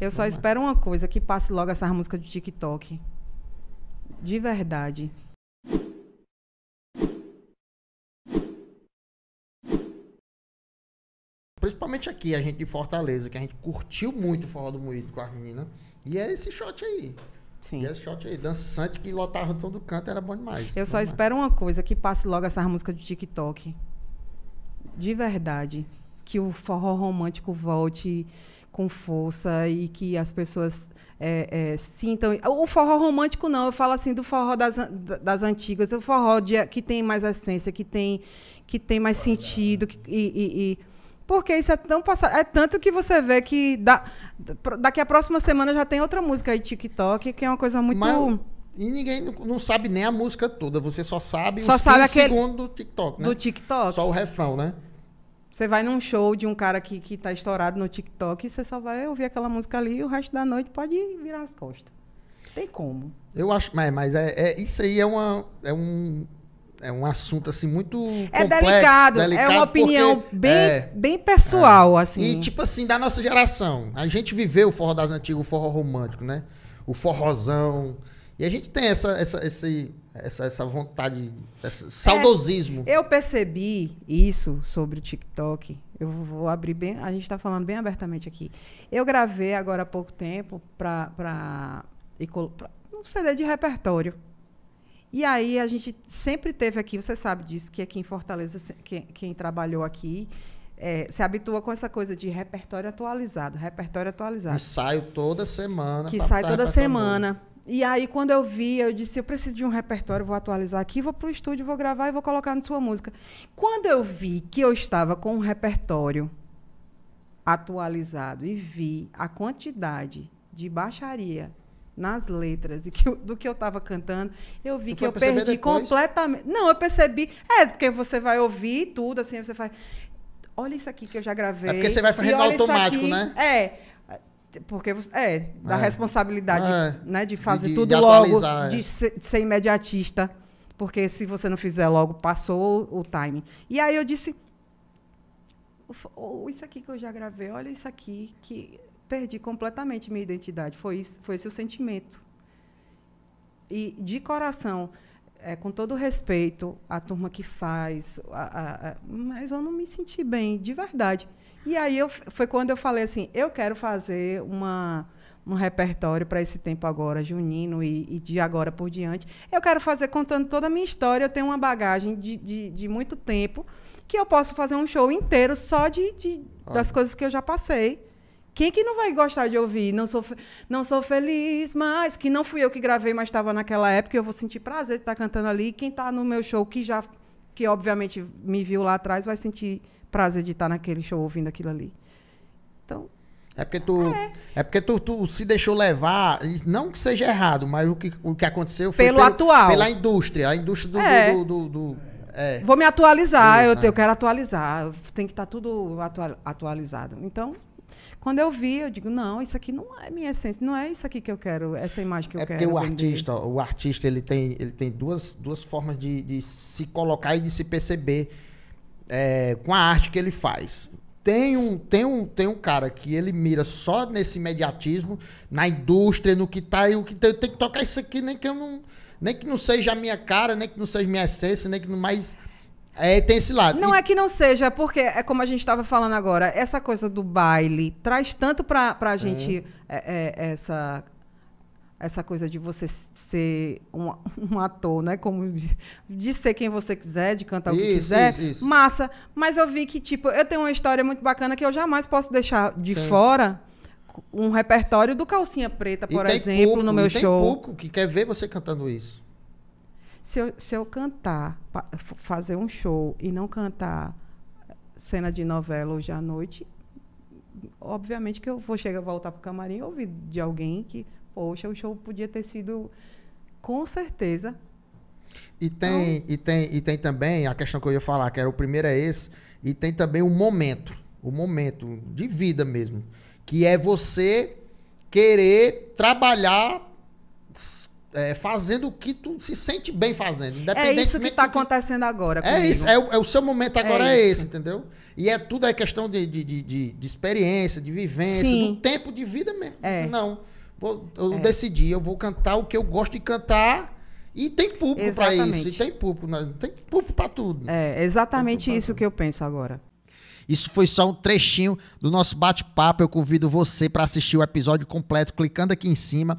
Eu só espero uma coisa, que passe logo essa música de TikTok. De verdade. Principalmente aqui, a gente de Fortaleza, que a gente curtiu muito o Forró do Moído com as meninas. E é esse shot aí. Sim. E é esse shot aí, dançante que lotava todo canto, era bom demais. Eu só espero uma coisa, que passe logo essa música de TikTok. De verdade. Que o forró romântico volte com força e que as pessoas é, é, sintam. O forró romântico não, eu falo assim do forró das, das antigas, o forró de, que tem mais essência, que tem, que tem mais sentido, que, e, e, e porque isso é tão passado. É tanto que você vê que da, daqui a próxima semana já tem outra música aí, TikTok, que é uma coisa muito. Mas, e ninguém não sabe nem a música toda, você só sabe só os sabe aquele... do TikTok, né? Do TikTok. Só o refrão, né? Você vai num show de um cara que, que tá estourado no TikTok e você só vai ouvir aquela música ali e o resto da noite pode virar as costas. Tem como. Eu acho, mas, mas é, é, isso aí é, uma, é um é um assunto assim muito é complexo, delicado, delicado, é uma opinião porque, é, bem, é, bem pessoal é. assim. E tipo assim da nossa geração, a gente viveu o forró das antigas, o forró romântico, né? O forrozão, e a gente tem essa, essa, esse, essa, essa vontade, esse saudosismo. É, eu percebi isso sobre o TikTok. Eu vou abrir bem. A gente está falando bem abertamente aqui. Eu gravei agora há pouco tempo para um CD de repertório. E aí a gente sempre teve aqui, você sabe disso, que aqui em Fortaleza, quem, quem trabalhou aqui é, se habitua com essa coisa de repertório atualizado, repertório atualizado. Que sai toda semana. Que sai toda semana. E aí, quando eu vi, eu disse: eu preciso de um repertório, vou atualizar aqui, vou para o estúdio, vou gravar e vou colocar na sua música. Quando eu vi que eu estava com um repertório atualizado e vi a quantidade de baixaria nas letras e que, do que eu estava cantando, eu vi que eu perdi depois? completamente. Não, eu percebi. É, porque você vai ouvir tudo, assim, você faz. Olha isso aqui que eu já gravei. É porque você vai fazendo automático, né? É. Porque você, é, da é. responsabilidade é. Né, de fazer de, tudo de logo, é. de, ser, de, ser, imediatista. Porque se você não fizer logo, passou o, timing time. E aí eu disse: oh, Isso aqui que eu já gravei, olha isso aqui, que perdi completamente minha identidade. Foi, isso, foi esse o sentimento. E de coração é, com todo respeito à turma que faz, a, a, a, mas eu não me senti bem, de verdade. E aí eu, foi quando eu falei assim, eu quero fazer uma, um repertório para esse tempo agora, junino, e, e, de agora por diante. Eu quero fazer contando toda a minha história, eu tenho uma bagagem de, de, de muito tempo, que eu posso fazer um show inteiro só de, de das coisas que eu já passei quem que não vai gostar de ouvir? Não sou, não sou feliz, mas que não fui eu que gravei, mas estava naquela época, eu vou sentir prazer de estar tá cantando ali. Quem está no meu show, que já, que obviamente me viu lá atrás, vai sentir prazer de estar tá naquele show ouvindo aquilo ali. Então, é porque tu, é. é porque tu, tu, se deixou levar, não que seja errado, mas o que, o que aconteceu foi pelo, pelo atual, pela indústria, a indústria do, é. do, do, do, do é. Vou me atualizar, Isso, eu, eu quero atualizar, tem que estar tá tudo atual, atualizado. Então quando eu vi, eu digo, não, isso aqui não é minha essência, não é isso aqui que eu quero, essa imagem que eu quero. É porque o artista, o artista, ele tem, ele tem duas, duas formas de, de se colocar e de se perceber é, com a arte que ele faz. Tem um, tem, um, tem um cara que ele mira só nesse imediatismo, na indústria, no que tá e o que tem, tenho que tocar isso aqui, nem que eu não. Nem que não seja a minha cara, nem que não seja minha essência, nem que não mais. É, tem esse lado. Não e... é que não seja, é porque é como a gente estava falando agora, essa coisa do baile traz tanto para a gente é. É, é. é, essa essa coisa de você ser um, um ator, né? Como de, de, ser quem você quiser, de cantar isso, o que quiser. Isso, isso. Massa. Mas eu vi que, tipo, eu tenho uma história muito bacana que eu jamais posso deixar de Sim. fora um repertório do Calcinha Preta, por exemplo, no meu show. Tem público que quer ver você cantando isso. Se eu, se eu cantar, fazer um show e não cantar cena de novela hoje à noite, obviamente que eu vou chegar, voltar para o camarim e ouvir de alguém que, poxa, o show podia ter sido, com certeza. E tem, então e tem, e tem também a questão que eu ia falar, que era o primeiro é esse, e tem também o momento, o momento de vida mesmo, que é você querer trabalhar é, fazendo o que tu se sente bem fazendo. É isso que está acontecendo agora. É comigo. É isso, é o, é o, seu momento agora é, é esse, entendeu? E é tudo é questão de, de, de, de experiência, de vivência, Sim. do tempo de vida mesmo. É. Não, vou, eu é. decidi, eu vou cantar o que eu gosto de cantar. E tem público para isso, e tem público, né? tem público para tudo. É exatamente isso que eu penso agora. Isso foi só um trechinho do nosso bate-papo. Eu convido você para assistir o episódio completo clicando aqui em cima.